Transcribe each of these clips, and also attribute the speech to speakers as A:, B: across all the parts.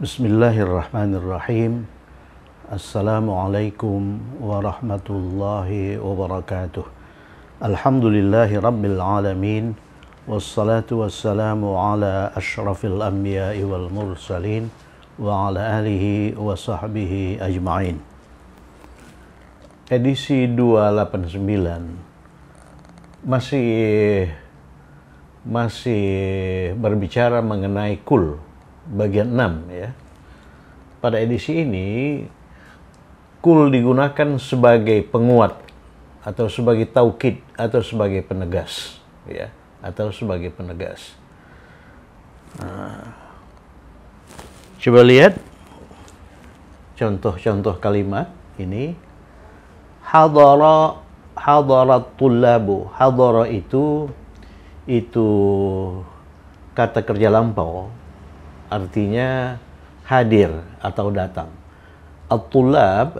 A: Bismillahirrahmanirrahim. Assalamualaikum warahmatullahi wabarakatuh. Alhamdulillahi rabbil alamin. Wassalatu wassalamu ala ashrafil anbiya'i wal mursalin wa ala alihi wa sahbihi ajma'in. Edisi 289 masih masih berbicara mengenai kul bagian 6 ya. Pada edisi ini kul digunakan sebagai penguat atau sebagai taukid atau sebagai penegas ya atau sebagai penegas. Nah, coba lihat contoh-contoh kalimat ini hadara hadarat tullabu hadara itu itu kata kerja lampau artinya hadir atau datang. At-tulab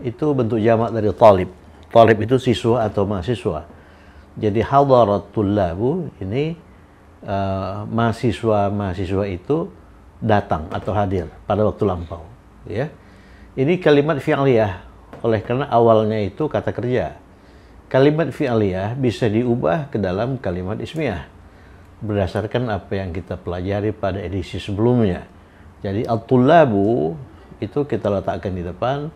A: itu bentuk jamak dari talib. Talib itu siswa atau mahasiswa. Jadi hadarat tulabu ini mahasiswa eh, mahasiswa-mahasiswa itu datang atau hadir pada waktu lampau. Ya. Ini kalimat fi'liyah oleh karena awalnya itu kata kerja. Kalimat fi'liyah bisa diubah ke dalam kalimat ismiyah berdasarkan apa yang kita pelajari pada edisi sebelumnya. Jadi at tulabu itu kita letakkan di depan,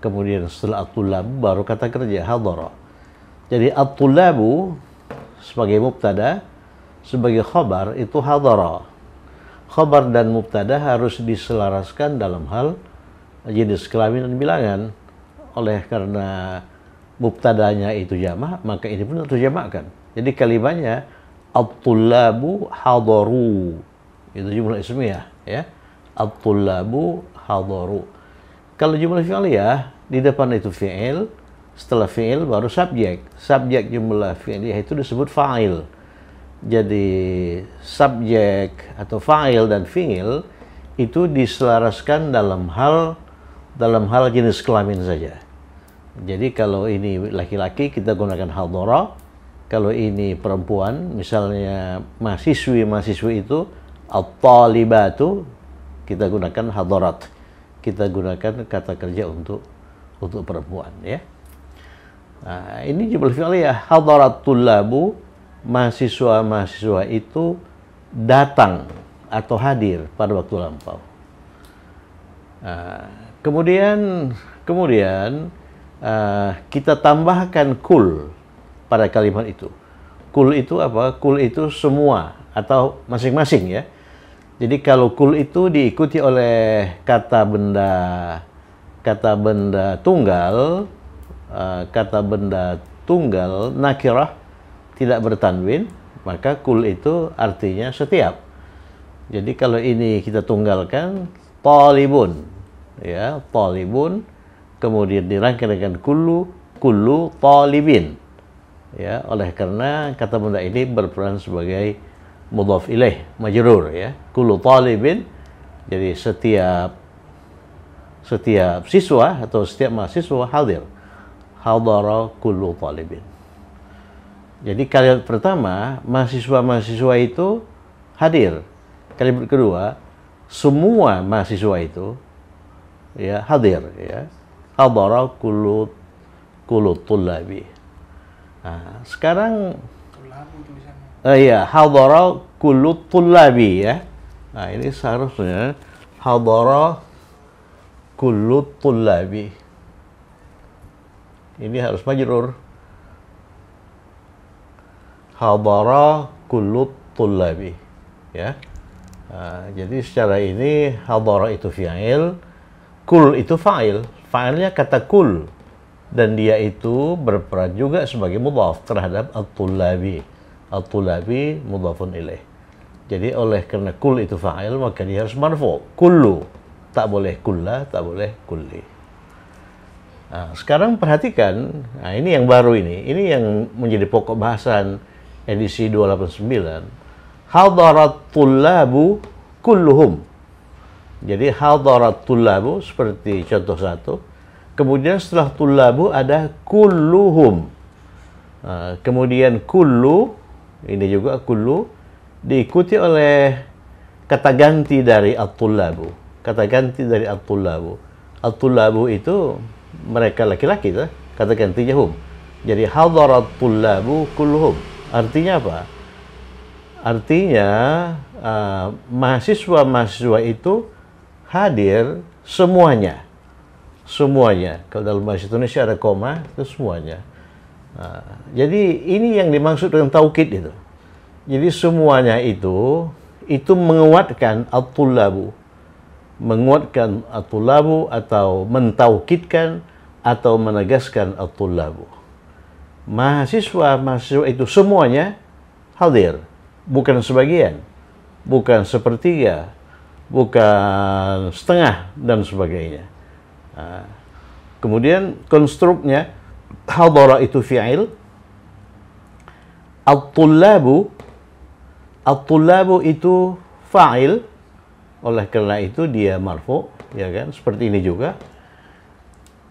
A: kemudian setelah at tulabu baru kata kerja hadara. Jadi at tulabu sebagai mubtada, sebagai khobar itu hadara. Khobar dan mubtada harus diselaraskan dalam hal jenis kelamin dan bilangan. Oleh karena mubtadanya itu jamak, maka ini pun harus jamakkan. Jadi kalimatnya At-tullabu hadaru. Itu jumlah ismiyah ya. At-tullabu hadaru. Kalau jumlah fi'liyah di depan itu fi'il, setelah fi'il baru subjek. Subjek jumlah fi'liyah itu disebut fa'il. Jadi subjek atau fa'il dan fi'il itu diselaraskan dalam hal dalam hal jenis kelamin saja. Jadi kalau ini laki-laki kita gunakan hadara, kalau ini perempuan, misalnya mahasiswi-mahasiswi itu at-talibatu kita gunakan hadarat. Kita gunakan kata kerja untuk untuk perempuan ya. Nah, ini jumlah fi'il ya hadarat labu mahasiswa-mahasiswa itu datang atau hadir pada waktu lampau. Nah, kemudian kemudian uh, kita tambahkan kul pada kalimat itu. Kul itu apa? Kul itu semua atau masing-masing ya. Jadi kalau kul itu diikuti oleh kata benda kata benda tunggal, eh, kata benda tunggal nakirah tidak bertanwin, maka kul itu artinya setiap. Jadi kalau ini kita tunggalkan talibun ya, talibun kemudian dirangkai dengan kulu kulu talibin ya oleh karena kata benda ini berperan sebagai mudhaf ilaih majrur ya kullu talibin jadi setiap setiap siswa atau setiap mahasiswa hadir hadara kullu talibin jadi kalimat pertama mahasiswa-mahasiswa itu hadir kalimat kedua semua mahasiswa itu ya hadir ya hadara kullu kullu tullabi Nah, sekarang uh, iya hadara kullu tullabi ya. Nah, ini seharusnya hadara kullu tullabi. Ini harus majrur. Hadara kullu tullabi ya. Nah, jadi secara ini hadara itu fi'il, kul itu fa'il. Fa'ilnya kata kul dan dia itu berperan juga sebagai mudhaf terhadap at-tulabi. At-tulabi mudhafun ilaih. Jadi oleh karena kul itu fa'il maka dia harus marfu. Kullu. Tak boleh kulla, tak boleh kulli. Nah, sekarang perhatikan, nah ini yang baru ini, ini yang menjadi pokok bahasan edisi 289. Hadarat tulabu kulluhum. Jadi hadarat tulabu seperti contoh satu, Kemudian setelah tulabu ada kulluhum. Ah, kemudian kullu, ini juga kullu, diikuti oleh kata ganti dari at tulabu. Kata ganti dari at tulabu, at tulabu itu mereka laki-laki, kata gantinya hum. Jadi hadarat tulabu kulluhum. Artinya apa? Artinya mahasiswa mahasiswa-mahasiswa itu hadir semuanya semuanya. Kalau dalam bahasa Indonesia ada koma, itu semuanya. Nah, jadi ini yang dimaksud dengan taukid itu. Jadi semuanya itu itu menguatkan at-tullabu. Menguatkan at-tullabu atau mentaukidkan atau menegaskan at-tullabu. Mahasiswa, mahasiswa itu semuanya hadir, bukan sebagian, bukan sepertiga, bukan setengah dan sebagainya. Ah. kemudian konstruknya hadara itu fi'il. al tullabu al tullabu itu fa'il. Oleh karena itu dia marfu, ya kan? Seperti ini juga.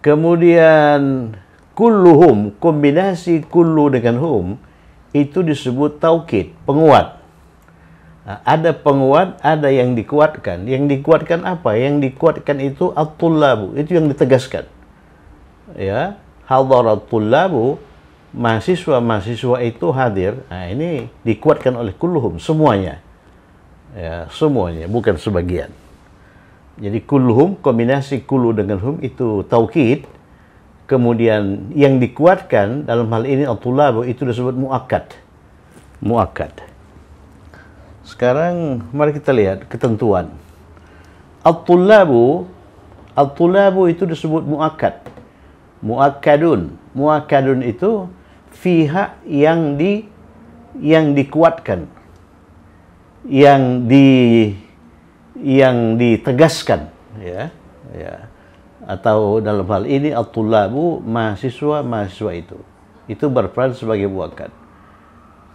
A: Kemudian kulluhum, kombinasi kullu dengan hum itu disebut taukit, penguat. Ah, ada penguat, ada yang dikuatkan. Yang dikuatkan apa? Yang dikuatkan itu at-tullabu. Itu yang ditegaskan. Ya, al mahasiswa-mahasiswa itu hadir. Nah, ini dikuatkan oleh kulluhum semuanya. Ya, semuanya, bukan sebagian. Jadi kulluhum kombinasi kullu dengan hum itu taukid. Kemudian yang dikuatkan dalam hal ini at-tullabu itu disebut muakkad. Muakkad sekarang mari kita lihat ketentuan. At-tullabu At-tullabu itu disebut muakkad. Muakkadun. Muakkadun itu fiha yang di yang dikuatkan. Yang di yang ditegaskan, ya. Ya. Atau dalam hal ini at-tullabu mahasiswa-mahasiswa itu. Itu berperan sebagai muakkad.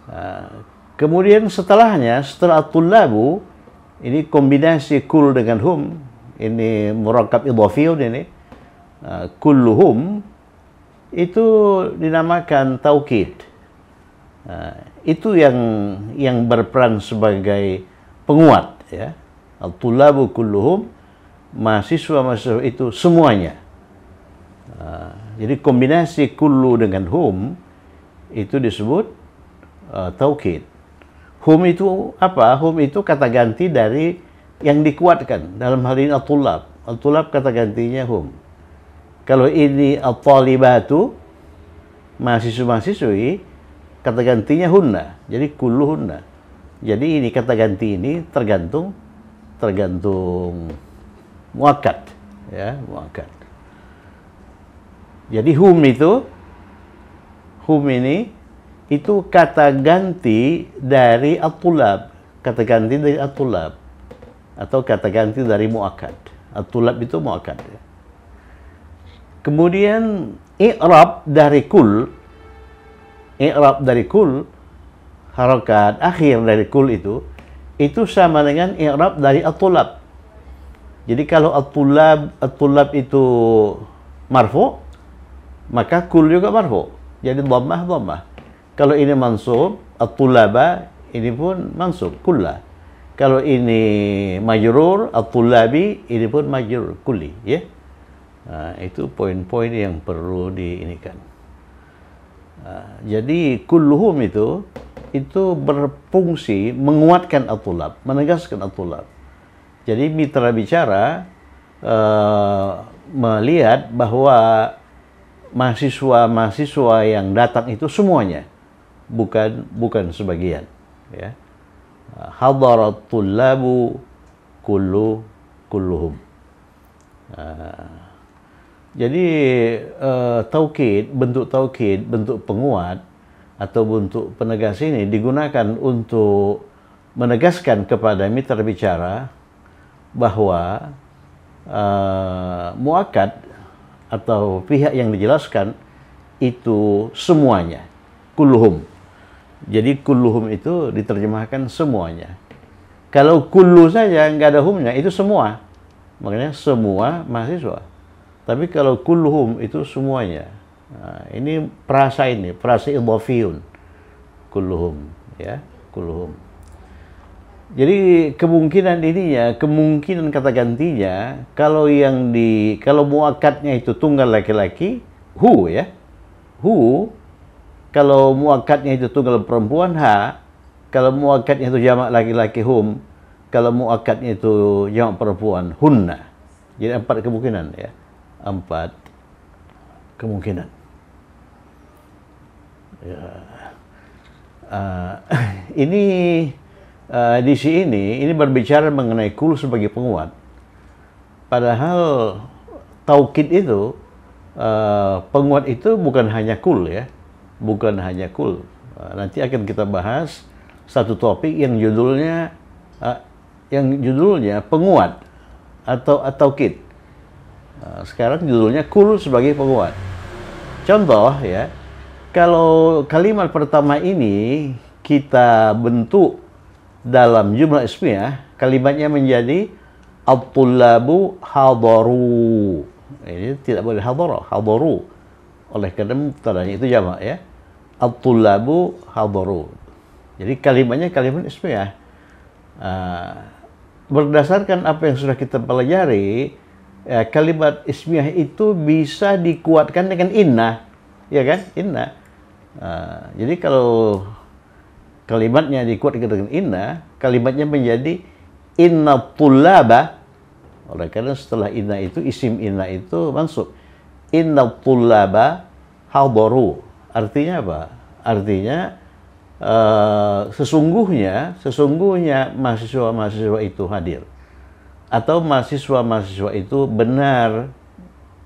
A: Nah, Kemudian setelahnya, setelah tulabu, ini kombinasi kul dengan hum, ini murakab idhafiyun ini, uh, kulluhum, itu dinamakan taukid. Nah, itu yang yang berperan sebagai penguat ya. tulabu tulabu kulluhum mahasiswa-mahasiswa itu semuanya. Nah, jadi kombinasi kullu dengan hum itu disebut uh, eh, taukid. Hum itu apa? Hum itu kata ganti dari yang dikuatkan. Dalam hal ini atulab. Atulab kata gantinya hum. Kalau ini atalibatu, mahasiswa-mahasiswi, kata gantinya hunna. Jadi kullu hunna. Jadi ini kata ganti ini tergantung tergantung muakat ya muakat. Jadi hum itu hum ini itu kata ganti dari atulab kata ganti dari atulab atau kata ganti dari muakad atulab itu muakad ya. kemudian i'rab dari kul i'rab dari kul harokat akhir dari kul itu itu sama dengan i'rab dari atulab jadi kalau atulab atulab itu marfu maka kul juga marfu jadi dhammah dhammah kalau ini mansub, at-tulaba ini pun mansub kullah. Kalau ini majurur at-tulabi ini pun majrur kulli, ya. Nah, itu poin-poin yang perlu diinikan. Nah, jadi kulluhum itu itu berfungsi menguatkan at menegaskan at Jadi mitra bicara uh, melihat bahwa mahasiswa-mahasiswa yang datang itu semuanya bukan bukan sebagian ya hadarat tullabu kullu kulluhum ah, jadi uh, taukid bentuk taukid bentuk penguat atau bentuk penegas ini digunakan untuk menegaskan kepada mitra bicara bahwa uh, eh, muakat atau pihak yang dijelaskan itu semuanya kulhum jadi kulluhum itu diterjemahkan semuanya. Kalau kullu saja nggak ada humnya itu semua. Makanya semua mahasiswa. Tapi kalau kulluhum itu semuanya. Nah, ini perasa ini, perasa idhafiyun. Kulluhum, ya, kulluhum. Jadi kemungkinan ininya, kemungkinan kata gantinya kalau yang di kalau muakatnya itu tunggal laki-laki, hu ya. Hu kalau muakatnya itu tunggal perempuan ha, kalau muakatnya itu jamak laki-laki hum, kalau muakatnya itu jamak perempuan hunna. Jadi empat kemungkinan ya. Empat kemungkinan. Ya. Uh, ini uh, di sini ini berbicara mengenai kul sebagai penguat. Padahal taukid itu uh, penguat itu bukan hanya kul ya bukan hanya cool. Ah, nanti akan kita bahas satu topik yang judulnya ah, yang judulnya penguat atau atau kit. Ah, sekarang judulnya cool sebagai penguat. Contoh ya, kalau kalimat pertama ini kita bentuk dalam jumlah ismiyah, kalimatnya menjadi Abdullabu hadaru. Ini tidak boleh hadara, hadaru. Oleh karena itu jamak ya. At-tulabu hadarun. Jadi kalimatnya kalimat ismiyah. Ya. Uh, berdasarkan apa yang sudah kita pelajari, ya, kalimat ismiyah itu bisa dikuatkan dengan inna. Ya kan? Inna. Uh, jadi kalau kalimatnya dikuatkan dengan inna, kalimatnya menjadi inna tulaba. Oleh karena setelah inna itu, isim inna itu masuk Inna tulaba hadaru Artinya apa? Artinya uh, sesungguhnya sesungguhnya mahasiswa-mahasiswa itu hadir atau mahasiswa-mahasiswa itu benar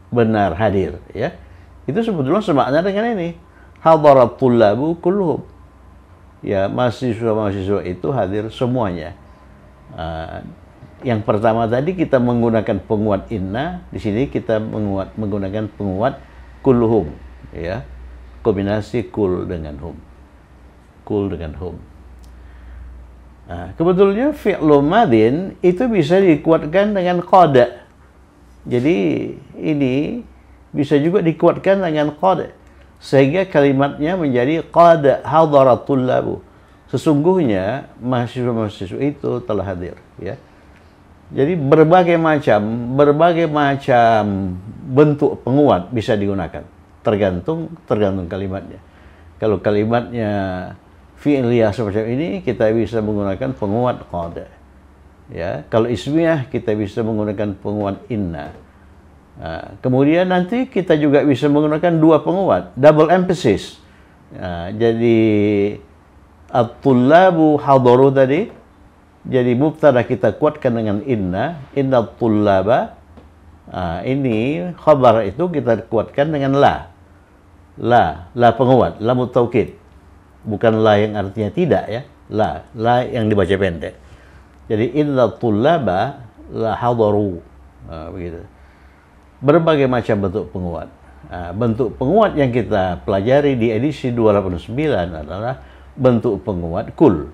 A: benar hadir ya itu sebetulnya semaknya dengan ini hadarat tullabu kulluhum ya mahasiswa-mahasiswa itu hadir semuanya uh, yang pertama tadi kita menggunakan penguat inna di sini kita menguat, menggunakan penguat kulluhum ya kombinasi cool dengan hum. Cool dengan hum. Nah, kebetulnya fi'lu madin itu bisa dikuatkan dengan qada. Jadi ini bisa juga dikuatkan dengan qada. Sehingga kalimatnya menjadi qada hadaratul labu. Sesungguhnya mahasiswa-mahasiswa itu telah hadir. Ya. Jadi berbagai macam, berbagai macam bentuk penguat bisa digunakan tergantung tergantung kalimatnya. Kalau kalimatnya fi'liyah seperti ini kita bisa menggunakan penguat qada. Ya, kalau ismiyah kita bisa menggunakan penguat inna. Nah, kemudian nanti kita juga bisa menggunakan dua penguat, double emphasis. Nah, jadi at-tullabu hadaru tadi jadi mubtada kita kuatkan dengan inna, inna tullaba. Nah, ini khabar itu kita kuatkan dengan la la, la penguat, la mutaukid. Bukan la yang artinya tidak ya, la, la yang dibaca pendek. Jadi inna tulaba la hadaru. Nah, begitu. Berbagai macam bentuk penguat. Nah, bentuk penguat yang kita pelajari di edisi 289 adalah bentuk penguat kul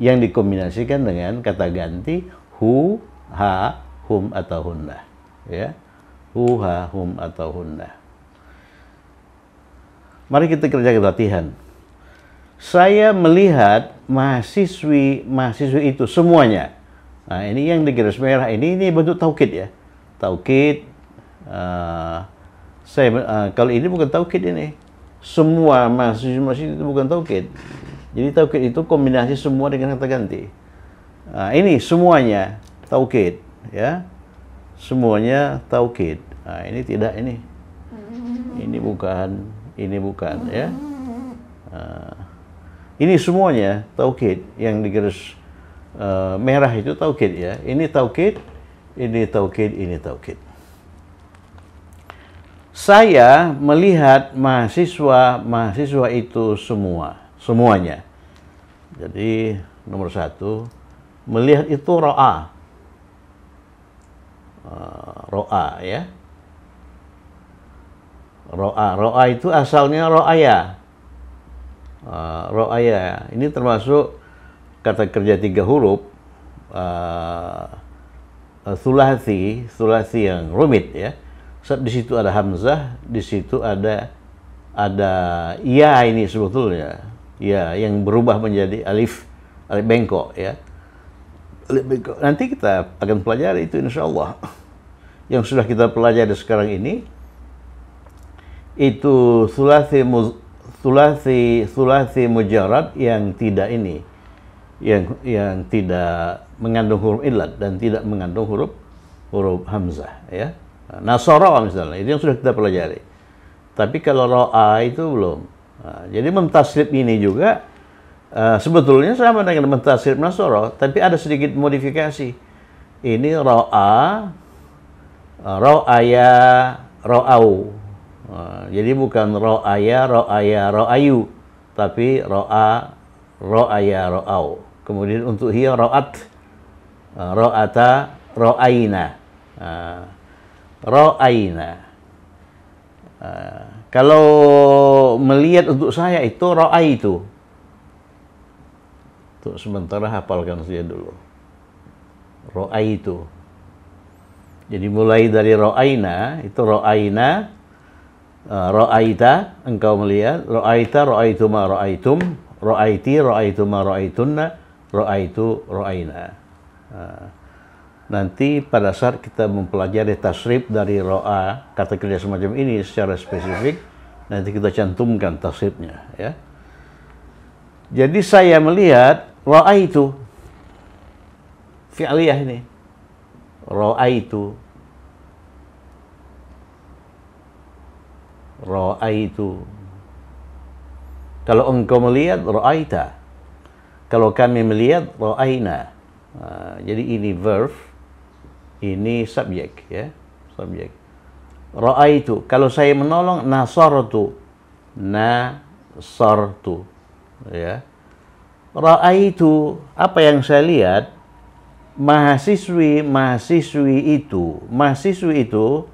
A: yang dikombinasikan dengan kata ganti hu, ha, hum atau hunna. Ya. Hu, ha, hum atau hunna. Mari kita kerjakan latihan. Saya melihat mahasiswi-mahasiswi itu semuanya. Nah, ini yang di garis merah ini ini bentuk taukid ya. Taukid uh, saya uh, kalau ini bukan taukid ini. Semua mahasiswi mahasiswi itu bukan taukid. Jadi taukid itu kombinasi semua dengan kata ganti. Nah, ini semuanya taukid ya. Semuanya taukid. Nah, ini tidak ini. Hmm. Ini bukan ini bukan ya. Ah. ini semuanya tauhid yang digaris uh, ah, merah itu tauhid ya. Ini tauhid, ini tauhid, ini tauhid. Saya melihat mahasiswa-mahasiswa itu semua, semuanya. Jadi nomor satu, melihat itu ro'a. Uh, ro'a ya Ro'a. Ro'a itu asalnya ro'aya. Uh, ah, ro'aya. Ini termasuk kata kerja tiga huruf. Uh, ah, sulasi, eh, sulasi yang rumit ya. Di situ ada hamzah, di situ ada ada iya ini sebetulnya. Ya, yang berubah menjadi alif, alif bengkok ya. Alif bengkok. Nanti kita akan pelajari itu insya Allah. Yang sudah kita pelajari sekarang ini, itu sulasi sulasi sulasi mujarad yang tidak ini yang yang tidak mengandung huruf ilat dan tidak mengandung huruf huruf hamzah ya nasoro misalnya itu yang sudah kita pelajari tapi kalau roa itu belum nah, jadi mentaslip ini juga uh, sebetulnya sama dengan mentaslip nasoro tapi ada sedikit modifikasi ini roa eh, roaya roau Ah, jadi bukan ro'aya, ro'aya, ro'ayu. Tapi ro'a, ro'aya, ro'au. Kemudian untuk hiya ro'at, ah, ro'ata, ro'aina. Uh, ro'aina. Uh, kalau melihat untuk saya itu ro'a itu. Untuk sementara hafalkan saja dulu. Ro'a itu. Jadi mulai dari ro'aina, itu ro'aina, Eh, ra'aita, engkau melihat. Ra'aita, ra'aituma, ra'aitum. Ra'aiti, ra'aituma, ra'aitunna. Ra'aitu, ra'aina. Eh, nanti pada saat kita mempelajari tasrif dari ro'a, kata kerja semacam ini secara spesifik, nanti kita cantumkan tasrifnya. Ya. Jadi saya melihat ro'a itu, fi'liyah ini, ro'a itu, itu, Kalau engkau melihat, ra'aita. Kalau kami melihat, ra'aina. Nah, jadi ini verb, ini subjek ya, subjek. Ra'aitu. Kalau saya menolong, nasartu. Nasartu. Ya. Ra'aitu, apa yang saya lihat, mahasiswi mahasiswi itu mahasiswi itu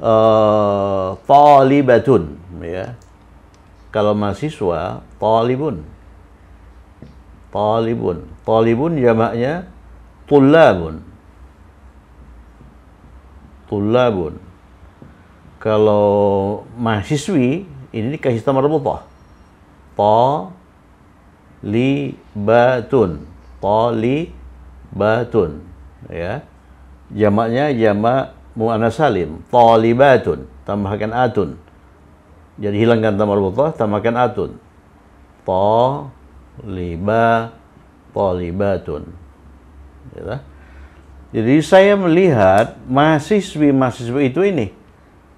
A: uh, talibatun ya. Kalau mahasiswa talibun. Talibun. Talibun jamaknya tullabun. Tullabun. Kalau mahasiswi ini dikasih sama mutah. Ta li batun. ya. Jamaknya jamak mu'ana salim talibatun tambahkan atun jadi hilangkan ta marbutah tambahkan atun ta liba talibatun ya. jadi saya melihat mahasiswi-mahasiswi itu ini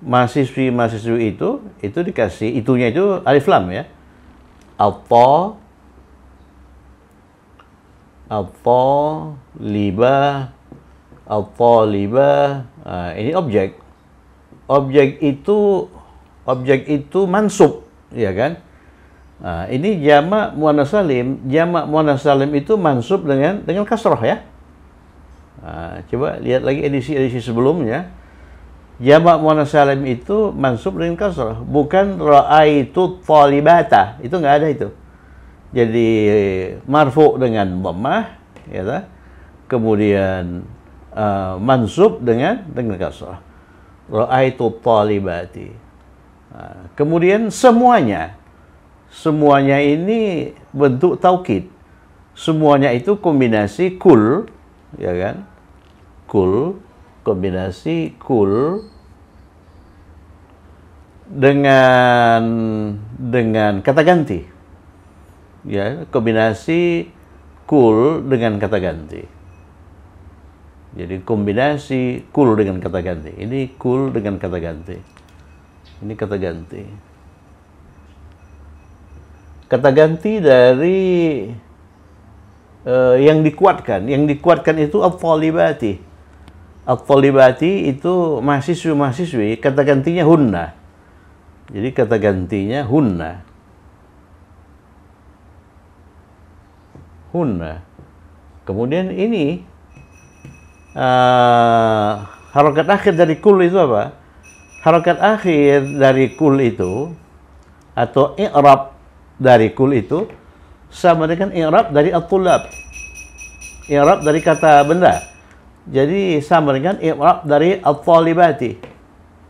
A: mahasiswi-mahasiswi itu itu dikasih itunya itu alif lam ya atau atau liba atau liba uh, ini objek objek itu objek itu mansub ya kan nah, ini jamak muana salim jamak muana salim itu mansub dengan dengan kasroh ya nah, coba lihat lagi edisi edisi sebelumnya jamak muana salim itu mansub dengan kasroh bukan itu talibata itu nggak ada itu jadi marfu dengan bemah, ya ta? kemudian Eh, mansub dengan dengan kasrah. Ra'aitu talibati. Eh, kemudian semuanya semuanya ini bentuk taukid. Semuanya itu kombinasi kul, ya kan? Kul kombinasi kul dengan dengan kata ganti. Ya, kombinasi kul dengan kata ganti. Jadi kombinasi cool dengan kata ganti. Ini cool dengan kata ganti. Ini kata ganti. Kata ganti dari uh, yang dikuatkan. Yang dikuatkan itu al-talibati. itu mahasiswi-mahasiswi, kata gantinya hunna. Jadi kata gantinya hunna. Hunna. Kemudian ini Eh, harokat akhir dari kul itu apa? Harokat akhir dari kul itu atau i'rab dari kul itu sama dengan i'rab dari at-tulab. I'rab dari kata benda. Jadi sama dengan i'rab dari at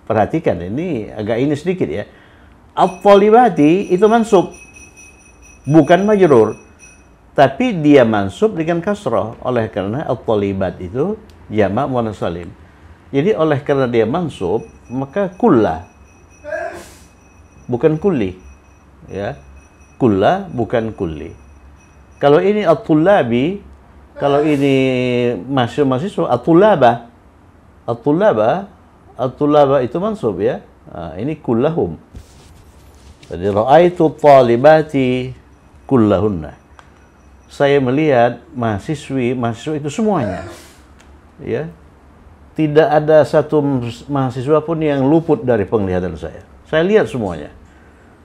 A: Perhatikan ini agak ini sedikit ya. at itu mansub bukan majrur tapi dia mansub dengan kasroh oleh karena al itu ya ma'mun salim. Jadi oleh karena dia mansub, maka kulla. Bukan kulli. Ya. Kulla bukan kulli. Kalau ini at-tullabi, kalau ini mahasiswa-mahasiswa at-tullaba. At-tullaba, at-tullaba itu mansub ya. Nah, ini kullahum. Jadi ra'aitu talibati kullahunna. Saya melihat mahasiswi, mahasiswa itu semuanya ya tidak ada satu mahasiswa pun yang luput dari penglihatan saya. Saya lihat semuanya.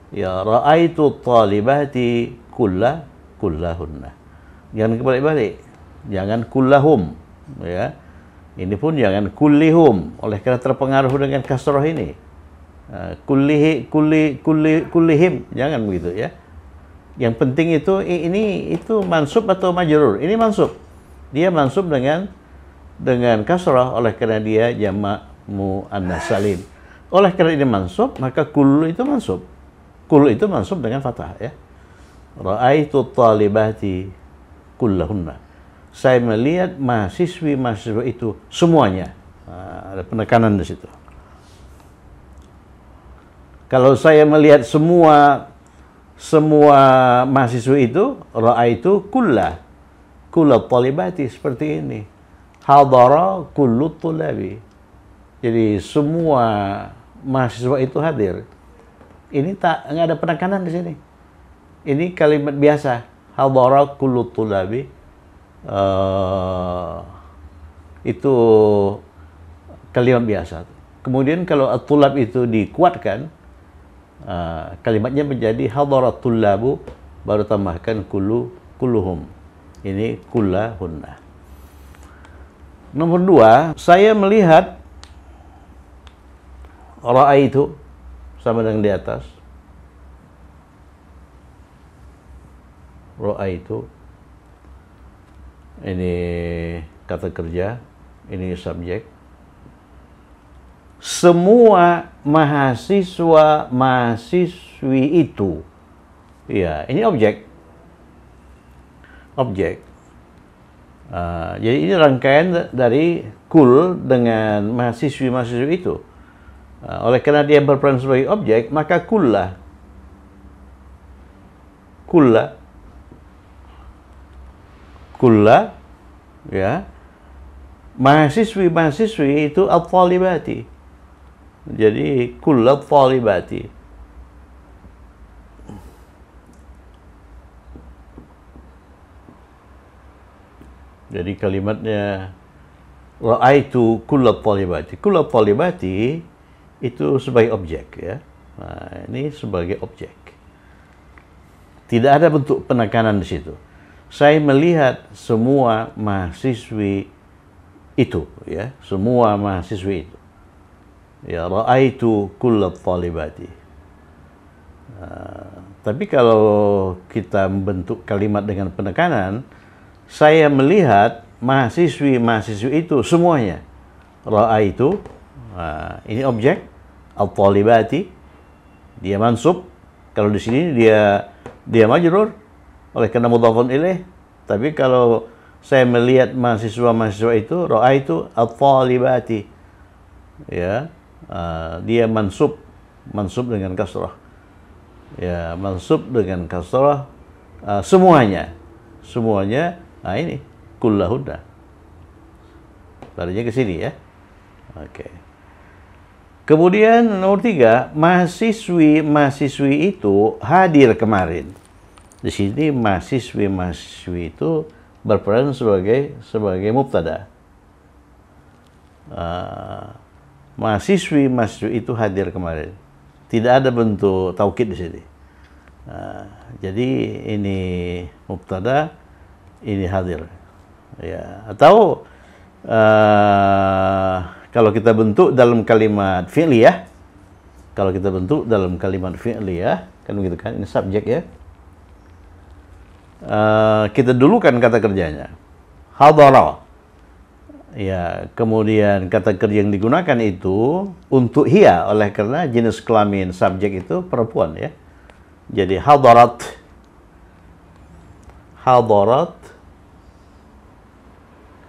A: Ya ra'aitu talibati kulla kullahunna. Jangan kebalik-balik. Jangan kullahum ya. Ini pun jangan kullihum oleh karena terpengaruh dengan kasroh ini. Kullihi, kulli, kulli, kullihim jangan begitu ya. Yang penting itu ini itu mansub atau majrur. Ini mansub. Dia mansub dengan dengan kasrah oleh karena dia jamak muannas salim. Oleh karena ini mansub, maka kul itu mansub. kul itu mansub dengan fathah ya. Ra'aitu talibati kullahunna. Saya melihat mahasiswi-mahasiswa itu semuanya. Nah, ada penekanan di situ. Kalau saya melihat semua semua mahasiswa itu ra'aitu kullah kullah talibati seperti ini hadara kullu tulabi. Jadi semua mahasiswa itu hadir. Ini tak nggak ada penekanan di sini. Ini kalimat biasa. Hadara kullu tulabi. Uh, itu kalimat biasa. Kemudian kalau tulab itu dikuatkan, uh, kalimatnya menjadi hadaratul tulabu baru tambahkan kulu kuluhum. Ini kullahunna Nomor dua, saya melihat ra'a itu sama dengan di atas. Ra'a itu ini kata kerja, ini subjek. Semua mahasiswa mahasiswi itu, ya ini objek, objek Uh, jadi ini rangkaian dari Kul dengan mahasiswi-mahasiswi itu. Uh, oleh karena dia berperan sebagai objek, maka lah. Kulla. lah. Ya. Mahasiswi-mahasiswi itu al-talibati. Jadi, Kulla al-talibati Jadi kalimatnya ra'aitu kulla talibati. Kulla talibati itu sebagai objek ya. Nah, ini sebagai objek. Tidak ada bentuk penekanan di situ. Saya melihat semua mahasiswi itu ya, semua mahasiswi itu. Ya ra'aitu kulla talibati. Nah, tapi kalau kita membentuk kalimat dengan penekanan, saya melihat mahasiswi-mahasiswi itu semuanya ra'a itu uh, ini objek al-talibati dia mansub kalau di sini dia dia majrur oleh karena mudhafun ilaih tapi kalau saya melihat mahasiswa-mahasiswa itu ra'a itu al-talibati ya uh, dia mansub mansub dengan kasrah ya mansub dengan kasrah uh, semuanya semuanya Nah ini kullahunna. Larinya ke sini ya. Oke. Okay. Kemudian nomor tiga, mahasiswi-mahasiswi itu hadir kemarin. Di sini mahasiswi-mahasiswi itu berperan sebagai sebagai mubtada. Uh, ah, mahasiswi-mahasiswi itu hadir kemarin. Tidak ada bentuk taukid di sini. Uh, jadi ini mubtada ini hadir. Ya, atau uh, kalau kita bentuk dalam kalimat fili ya, kalau kita bentuk dalam kalimat fili ya, kan begitu kan, ini subjek ya. Uh, kita dulukan kata kerjanya. Hadara. Ya, kemudian kata kerja yang digunakan itu untuk hia oleh karena jenis kelamin subjek itu perempuan ya. Jadi hadarat hadarat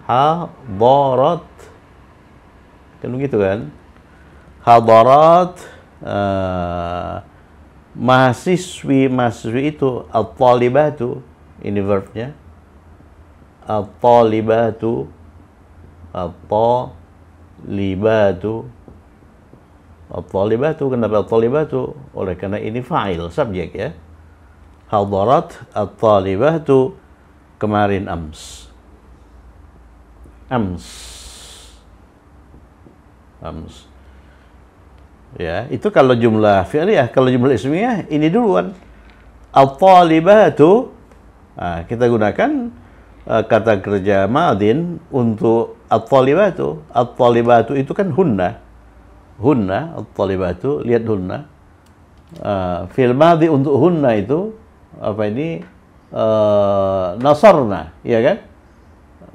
A: hadarat kan begitu kan hadarat uh, eh, mahasiswi mahasiswi itu al talibatu ini verbnya al talibatu al talibatu al talibatu kenapa al talibatu oleh karena ini fa'il subjek ya hadarat al talibatu kemarin ams Ams. Ams. Ya, itu kalau jumlah fi'liyah, kalau jumlah ismiyah ini duluan. At-talibatu nah, kita gunakan uh, kata kerja madin untuk at-talibatu. At-talibatu itu kan hunna. Hunna at-talibatu, lihat hunna. Uh, eh, fil madi untuk hunna itu apa ini? Uh, nasarna, ya kan?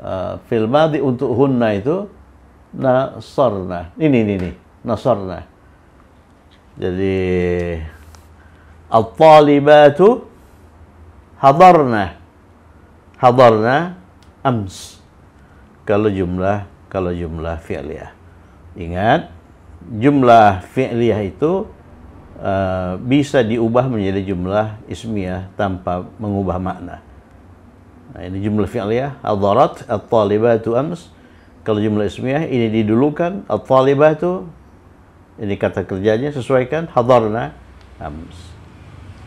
A: uh, fil madi untuk hunna itu nasorna, Ini ini ini nasorna. Jadi al talibatu hadarna. Hadarna ams. Kalau jumlah kalau jumlah fi'liyah. Ingat jumlah fi'liyah itu uh, bisa diubah menjadi jumlah ismiyah tanpa mengubah makna. Nah, ini jumlah fi'liyah, ad al at-talibatu ams. Kalau jumlah ismiyah, ini didulukan, at-talibatu, ini kata kerjanya, sesuaikan, hadarna, ams.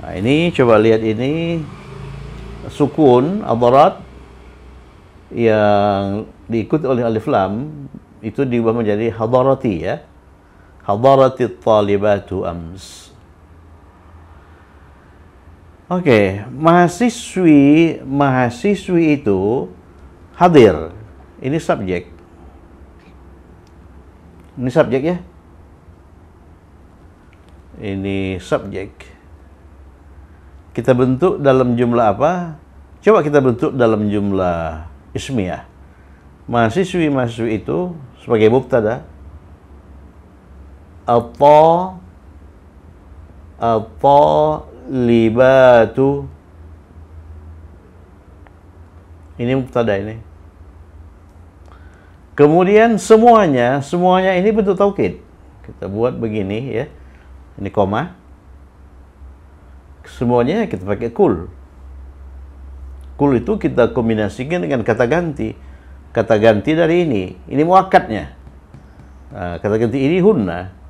A: Nah, ini coba lihat ini, sukun, al yang diikuti oleh alif lam, itu diubah menjadi hadarati ya. Hadarati talibatu ams. Oke, okay. mahasiswi mahasiswi itu hadir. Ini subjek. Ini subjek ya. Ini subjek. Kita bentuk dalam jumlah apa? Coba kita bentuk dalam jumlah ismiyah. Mahasiswi mahasiswi itu sebagai mubtada apa apa libatu ini mubtada ini kemudian semuanya semuanya ini bentuk taukid kita buat begini ya ini koma semuanya kita pakai kul kul itu kita kombinasikan dengan kata ganti kata ganti dari ini ini muakatnya nah, kata ganti ini hunna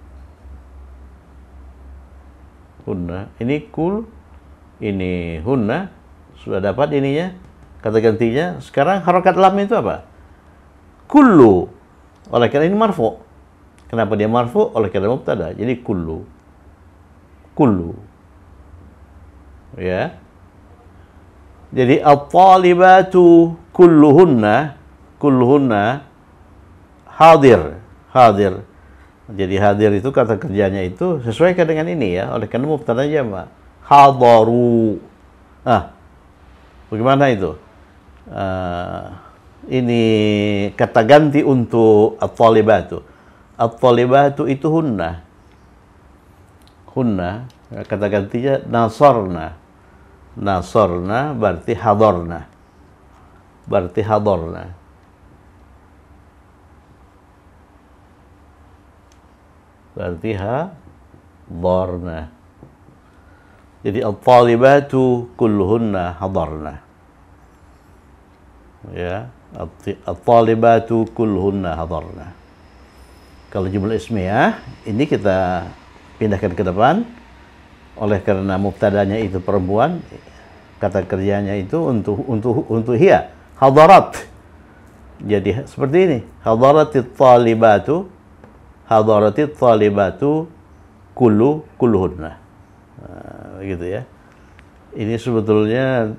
A: hunna ini kul ini hunna sudah dapat ininya kata gantinya sekarang harokat lam itu apa kullu oleh karena ini marfu kenapa dia marfu oleh karena mubtada jadi kullu kullu ya jadi al talibatu kulluhunna kulluhunna hadir hadir jadi hadir itu kata kerjanya itu sesuaikan dengan ini ya. Oleh karena mubtada mbak Hadaru. Ah. Bagaimana itu? Uh, ini kata ganti untuk at-talibatu. At-talibatu itu hunna. Hunna kata gantinya nasorna nasorna berarti hadorna. Berarti hadorna. berarti ha dharna jadi at-talibatu kulluhunna hadarna ya at-talibatu kulluhunna hadarna kalau jumlah ismiyah ini kita pindahkan ke depan oleh karena mubtadanya itu perempuan kata kerjanya itu untuk untuk untuk hiya hadarat jadi seperti ini hadarat talibatu hadaratit talibatu kullu kulluhunna. Nah, gitu ya. Ini sebetulnya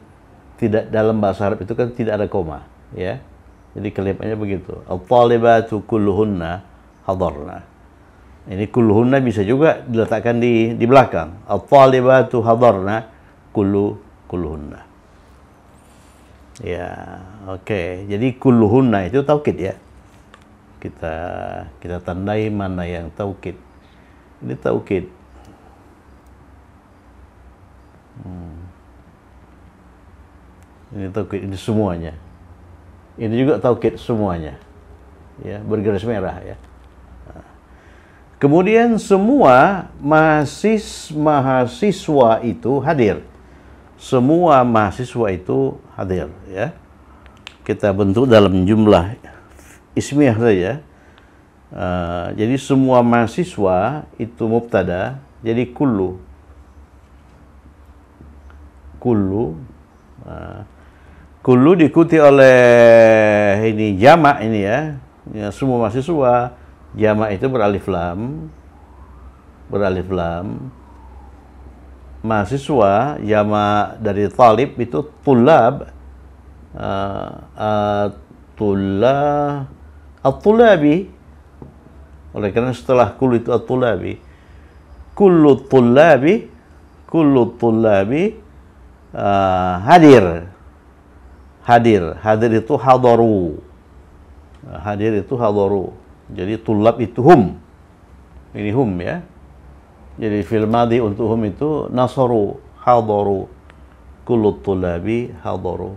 A: tidak dalam bahasa Arab itu kan tidak ada koma, ya. Jadi kalimatnya begitu. Al-talibatu kulluhunna hadarna. Ini kulluhunna bisa juga diletakkan di di belakang. Al-talibatu hadarna kullu kulluhunna. Ya, oke. Okay. Jadi kulluhunna itu taukid ya kita kita tandai mana yang taukid. Ini taukid. Hmm. Ini taukid ini semuanya. Ini juga taukid semuanya. Ya, bergaris merah ya. Kemudian semua mahasiswa itu hadir. Semua mahasiswa itu hadir ya. Kita bentuk dalam jumlah ismiyah saja. Uh, jadi semua mahasiswa itu mubtada, jadi kullu. Kullu. Uh, kullu diikuti oleh ini jamak ini ya. ya semua mahasiswa jamak itu beralif lam. Beralif lam. Mahasiswa jamak dari talib itu tulab. Uh, eh, uh, tulab At-Tulabi oleh karena setelah kul itu At-Tulabi kullu tulabi kullu tulabi uh, ah, hadir hadir hadir itu hadaru ah, hadir itu hadaru jadi tulab itu hum ini hum ya jadi fil madi untuk hum itu nasaru hadaru kullu tulabi hadaru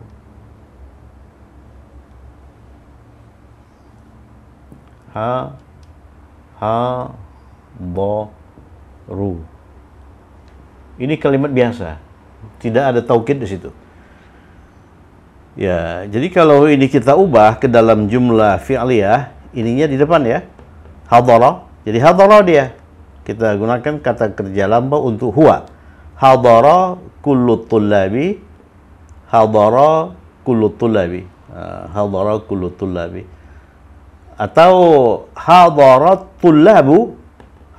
A: ha ha bo ru ini kalimat biasa tidak ada taukid di situ ya jadi kalau ini kita ubah ke dalam jumlah fi'liyah ininya di depan ya hadara jadi hadara dia kita gunakan kata kerja lamba untuk huwa hadara kullu tullabi hadara kullu tullabi hadara kullu tullabi atau hadarat tullabu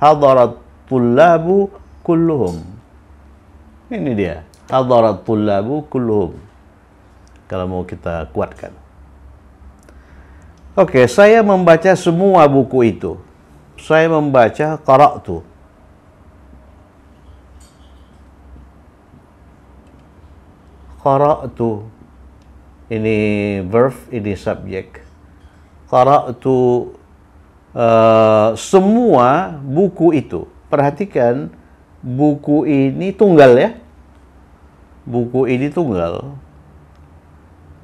A: hadarat tullabu kulluhum ini dia hadarat tullabu kulluhum kalau mau kita kuatkan oke saya membaca semua buku itu saya membaca qara'tu qara'tu ini verb ini subjek qara'tu uh, semua buku itu. Perhatikan buku ini tunggal ya. Buku ini tunggal.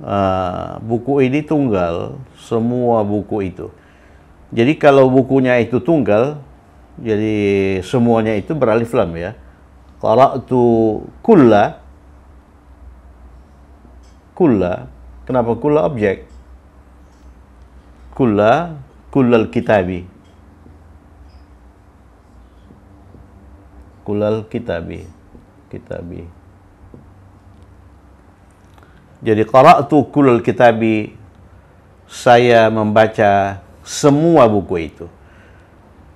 A: Uh, buku ini tunggal, semua buku itu. Jadi kalau bukunya itu tunggal, jadi semuanya itu beralif lam ya. itu kulla kulla kenapa kulla objek kulla kullal kitabi kullal kitabi kitabi jadi qara'tu kullal kitabi saya membaca semua buku itu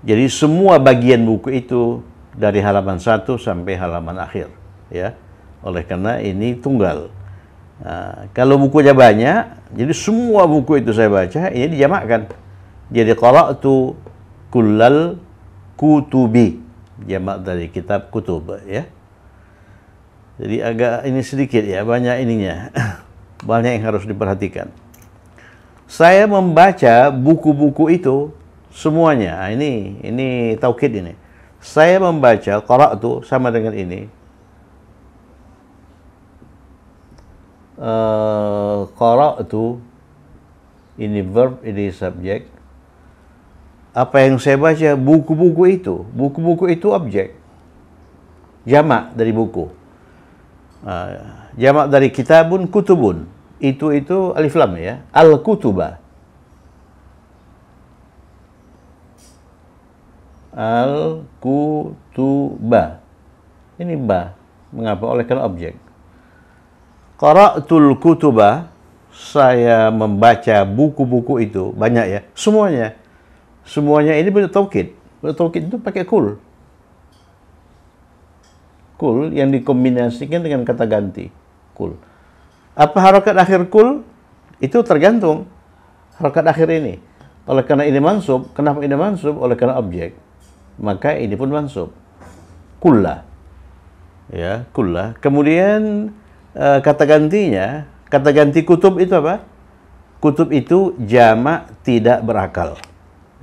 A: jadi semua bagian buku itu dari halaman satu sampai halaman akhir ya oleh karena ini tunggal Ah, kalau bukunya banyak, jadi semua buku itu saya baca, ini ya dijamakkan. Jadi qara'tu kullal kutubi. Jamak dari kitab kutub ya. Jadi agak ini sedikit ya, banyak ininya. banyak yang harus diperhatikan. Saya membaca buku-buku itu semuanya. Nah, ini ini taukid ini. Saya membaca qara'tu sama dengan ini uh, itu ini verb ini subjek apa yang saya baca buku-buku itu buku-buku itu objek jamak dari buku uh, jamak dari kitabun kutubun itu itu alif lam ya al kutuba al kutuba ini ba mengapa oleh karena objek qara'tul kutuba saya membaca buku-buku itu banyak ya semuanya semuanya ini punya taukid bentuk taukid itu pakai kul kul yang dikombinasikan dengan kata ganti kul apa harokat akhir kul itu tergantung harokat akhir ini oleh karena ini mansub kenapa ini mansub oleh karena objek maka ini pun mansub kullah ya kullah kemudian Eh, kata gantinya, kata ganti kutub itu apa? Kutub itu jamak tidak berakal.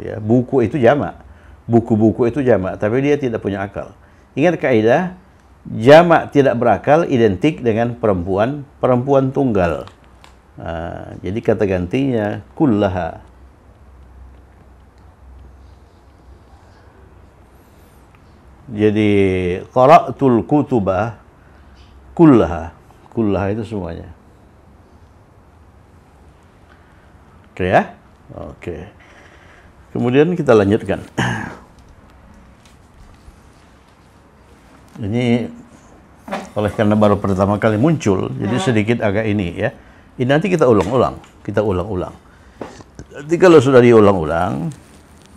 A: Ya, buku itu jamak. Buku-buku itu jamak, tapi dia tidak punya akal. Ingat kaidah jamak tidak berakal identik dengan perempuan, perempuan tunggal. Nah, jadi kata gantinya kullaha. Jadi qara'tul kutubah kullaha. Kullah itu semuanya. Oke ya? Oke. Kemudian kita lanjutkan. Ini oleh karena baru pertama kali muncul, jadi ya. sedikit agak ini ya. Ini nanti kita ulang-ulang, kita ulang-ulang. Nanti kalau sudah diulang-ulang,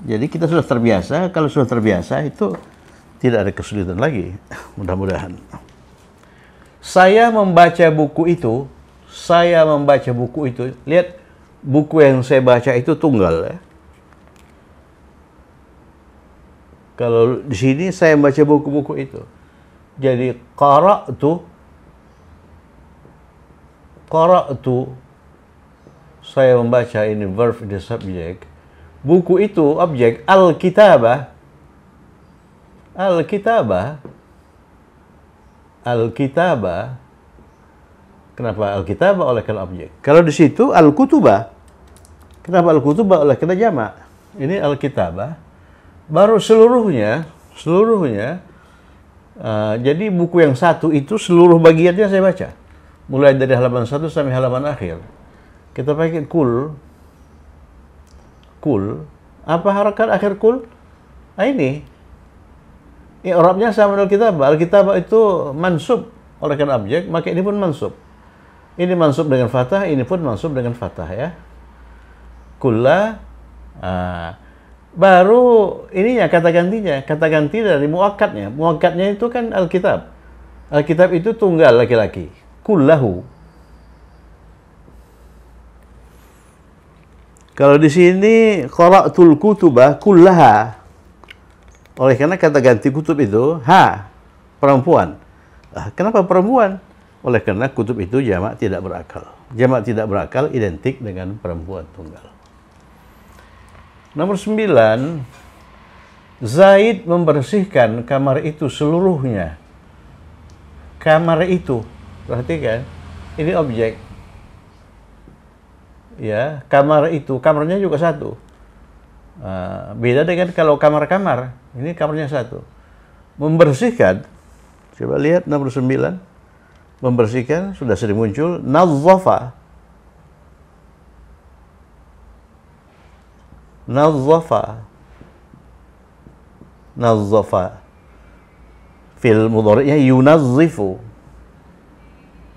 A: jadi kita sudah terbiasa, kalau sudah terbiasa itu tidak ada kesulitan lagi, mudah-mudahan. Saya membaca buku itu, saya membaca buku itu. Lihat buku yang saya baca itu tunggal ya. Kalau di sini saya membaca buku-buku itu. Jadi tu, qara' tu saya membaca ini verb the subject, buku itu objek al-kitabah al-kitabah Alkitabah, kenapa Alkitabah oleh karena objek kalau di situ al kenapa al oleh karena jamak ini Alkitabah, baru seluruhnya seluruhnya uh, jadi buku yang satu itu seluruh bagiannya saya baca mulai dari halaman satu sampai halaman akhir kita pakai kul kul apa harakat akhir kul nah, ini I'rabnya sama dengan kitab. Alkitab itu mansub oleh kan objek, maka ini pun mansub. Ini mansub dengan fathah, ini pun mansub dengan fathah ya. Kulla uh, baru ininya kata gantinya, kata ganti dari muakatnya. Muakatnya itu kan Alkitab. Alkitab itu tunggal laki-laki. Kullahu. Kalau di sini qara'tul kutubah kullaha oleh karena kata ganti kutub itu ha perempuan. Ah, kenapa perempuan? Oleh karena kutub itu jamak tidak berakal. Jamak tidak berakal identik dengan perempuan tunggal. Nomor sembilan, Zaid membersihkan kamar itu seluruhnya. Kamar itu, perhatikan, ini objek. Ya, kamar itu, kamarnya juga satu Uh, beda dengan kalau kamar-kamar, ini kamarnya satu. Membersihkan, coba lihat nomor 9, membersihkan sudah sering muncul, nazzafa. Nazzafa. Nazzafa. Fil mudhari'nya yunazzifu.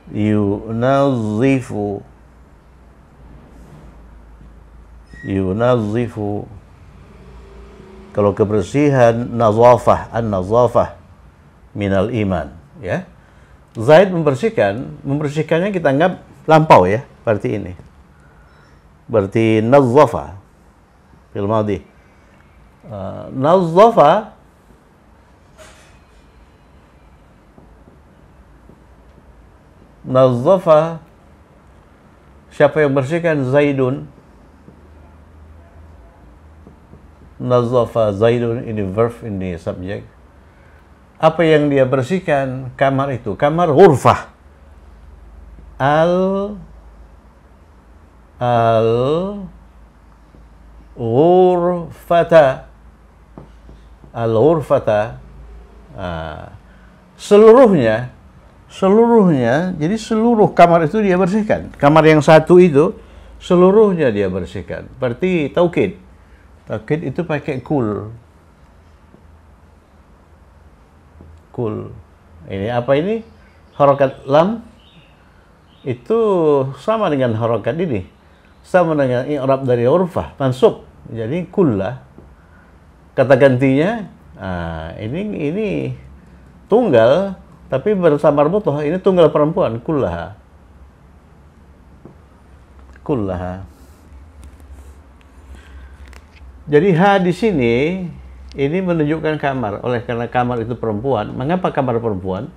A: Yunazzifu. Yunazzifu. Kalau kebersihan nazafah an-nazafah minal iman, ya. Zaid membersihkan, membersihkannya kita anggap lampau ya, berarti ini. Berarti nazafah fil madi Uh, eh, nazafah nazafah siapa yang bersihkan Zaidun Nazafa Zaidun ini verb ini subjek. Apa yang dia bersihkan kamar itu, kamar hurfah. Al al hurfata al hurfata ah. seluruhnya seluruhnya jadi seluruh kamar itu dia bersihkan kamar yang satu itu seluruhnya dia bersihkan berarti taukid Tauhid itu pakai kul. Kul. Ini apa ini? Harokat lam itu sama dengan harokat ini. Sama dengan i'rab dari urfah, mansub. Jadi kul lah. Kata gantinya, nah, ini ini tunggal tapi bersama butuh ini tunggal perempuan lah, kul lah. Jadi H di sini ini menunjukkan kamar. Oleh karena kamar itu perempuan, mengapa kamar perempuan?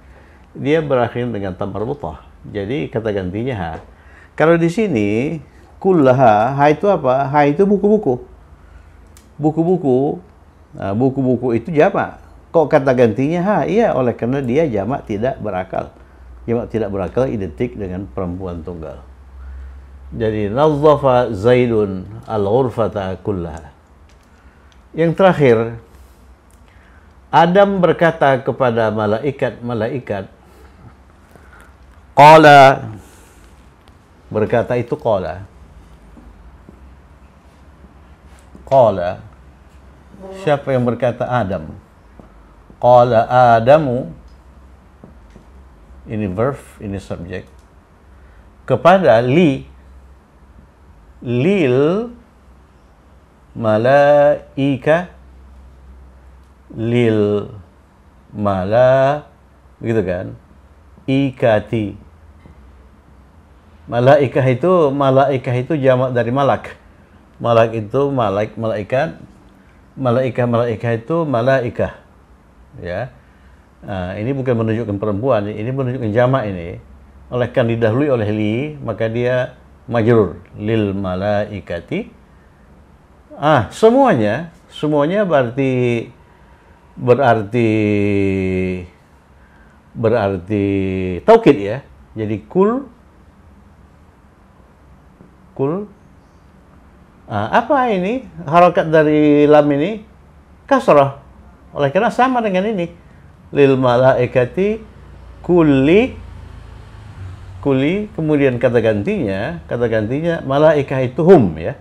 A: Dia berakhir dengan butoh. Jadi kata gantinya H. Kalau di sini kullah H itu apa? H itu buku-buku. Buku-buku, nah, buku-buku itu jamak. Kok kata gantinya H? Iya, oleh karena dia jamak tidak berakal. Jamak tidak berakal identik dengan perempuan tunggal. Jadi, nazzafa zaidun al ghurfata kullaha. Yang terakhir, Adam berkata kepada malaikat-malaikat, Qala, berkata itu Qala. Qala, siapa yang berkata Adam? Qala Adamu, ini verb, ini subjek. kepada li, lil, malaika lil mala gitu kan ikati malaika itu malaika itu jamak dari malak malak itu malaik malaikat malaika malaika itu malaika ya nah, ini bukan menunjukkan perempuan ini menunjukkan jamak ini oleh kan didahului oleh li maka dia majrur lil malaikati Ah, semuanya, semuanya berarti berarti berarti taukid ya. Jadi kul kul ah, apa ini harokat dari lam ini kasroh oleh karena sama dengan ini lil malaikati kuli kuli kemudian kata gantinya kata gantinya malaikah itu hum ya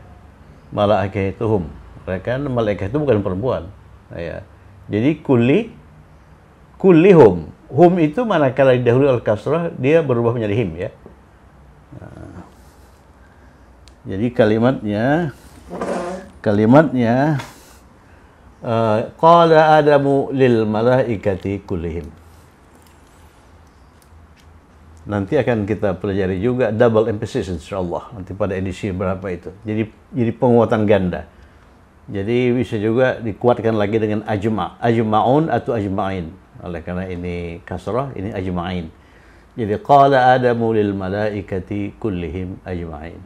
A: Malah itu hum, Mereka malaikat itu bukan perempuan. Ya. Jadi kuli kuli Hum hum itu manakala dahulu al kasrah dia berubah menjadi him ya. Nah. Jadi kalimatnya kalimatnya eh, qala adamu lil malaikati kullihim nanti akan kita pelajari juga double emphasis insya Allah nanti pada edisi berapa itu jadi jadi penguatan ganda jadi bisa juga dikuatkan lagi dengan ajma ajmaun atau ajmain oleh karena ini kasrah ini ajmain jadi qala adamu lil malaikati kullihim ajmain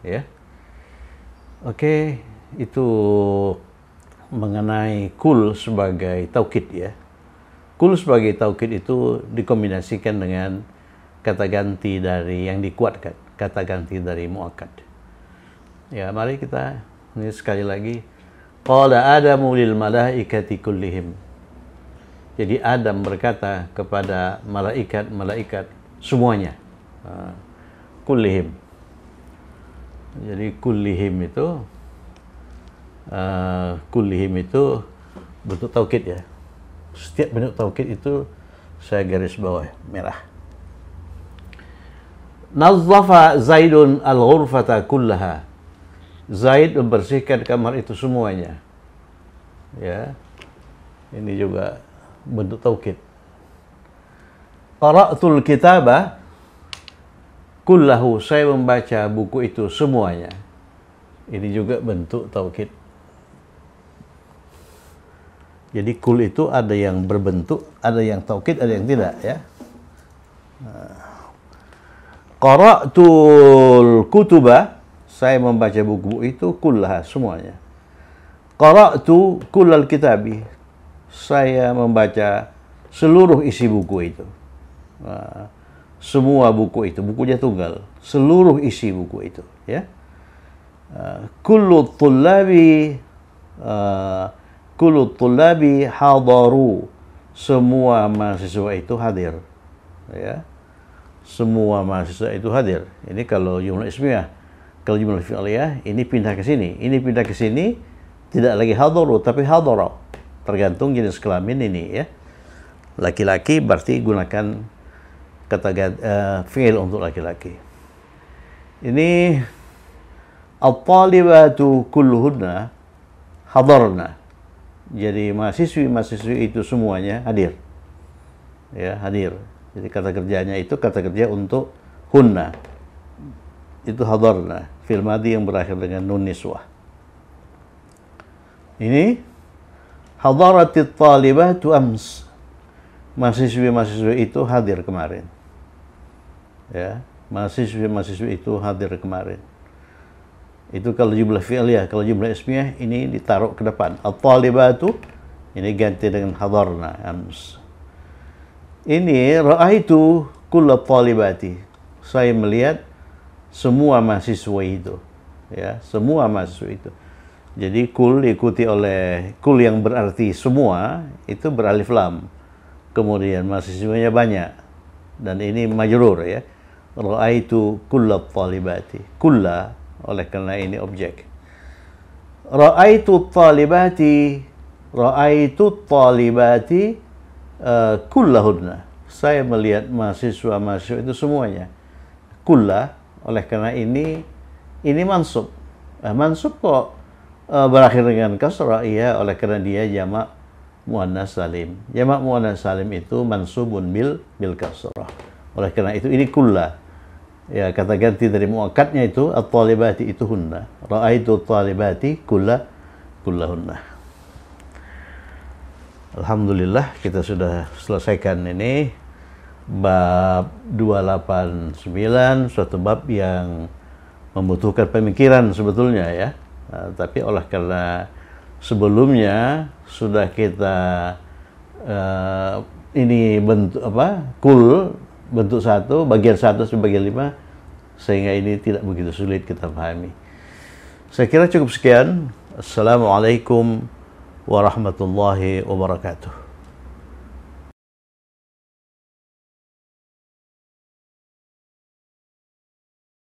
A: ya oke okay, itu mengenai kul sebagai taukid ya kul sebagai taukid itu dikombinasikan dengan kata ganti dari yang dikuatkan, kata ganti dari muakkad. Ya, mari kita ini sekali lagi qala adamu lil malaikati kullihim. Jadi Adam berkata kepada malaikat-malaikat semuanya. kulihim kullihim. Jadi kullihim itu uh, kullihim itu bentuk taukid ya. Setiap bentuk taukid itu saya garis bawah merah Nazzafa Zaidun al-ghurfata kullaha. Zaid membersihkan kamar itu semuanya. Ya. Ini juga bentuk taukid. Qara'tul kitaba kullahu. Saya membaca buku itu semuanya. Ini juga bentuk taukid. Jadi kul itu ada yang berbentuk, ada yang taukid, ada yang tidak ya. Nah qara'tul kutuba saya membaca buku itu kullaha semuanya qara'tu kullal kitabi saya membaca seluruh isi buku itu ah, semua buku itu bukunya tunggal seluruh isi buku itu ya uh, kullu tullabi uh, kullu tullabi hadaru semua mahasiswa itu hadir ya semua mahasiswa itu hadir. Ini kalau jumlah ismiyah, kalau jumlah fi'liyah ini pindah ke sini, ini pindah ke sini tidak lagi hadaru tapi hadara. Tergantung jenis kelamin ini ya. Laki-laki berarti gunakan kata uh, fi'il untuk laki-laki. Ini Al-talibatu kulluhunna hadarna. Jadi mahasiswi-mahasiswi itu semuanya hadir. Ya, hadir. Jadi kata kerjanya itu kata kerja untuk hunna. Itu hadarna, fil madi yang berakhir dengan nun niswah. Ini hadaratit talibatu ams. Mahasiswi-mahasiswi itu hadir kemarin. Ya, mahasiswi-mahasiswi itu hadir kemarin. Itu kalau jumlah ya, kalau jumlah ismiyah ini ditaruh ke depan. At-talibatu ini ganti dengan hadarna ams ini itu kulla talibati. Saya melihat semua mahasiswa itu. Ya, semua mahasiswa itu. Jadi kul diikuti oleh kul yang berarti semua itu beralif lam. Kemudian mahasiswanya banyak. Dan ini majrur ya. Ra'aitu kulla talibati. Kulla oleh karena ini objek. Ra'aitu talibati. itu talibati uh, kullahunna. Saya melihat mahasiswa-mahasiswa itu semuanya. Kullah, oleh karena ini, ini mansub. Eh, mansub kok uh, berakhir dengan kasrah? Iya, oleh karena dia jama muannas salim. Jamak muannas salim itu mansubun bil bil kasrah. Oleh karena itu ini kullah. Ya, kata ganti dari muakatnya itu at-talibati itu hunna. Ra'aitu at-talibati kullah kullahunna. Alhamdulillah kita sudah selesaikan ini bab 289 suatu bab yang membutuhkan pemikiran sebetulnya ya. uh, tapi oleh karena sebelumnya sudah kita uh, ini bentuk apa? kul bentuk satu, bagian satu sampai bagian lima sehingga ini tidak begitu sulit kita pahami. Saya kira cukup sekian. Assalamualaikum ورحمة الله وبركاته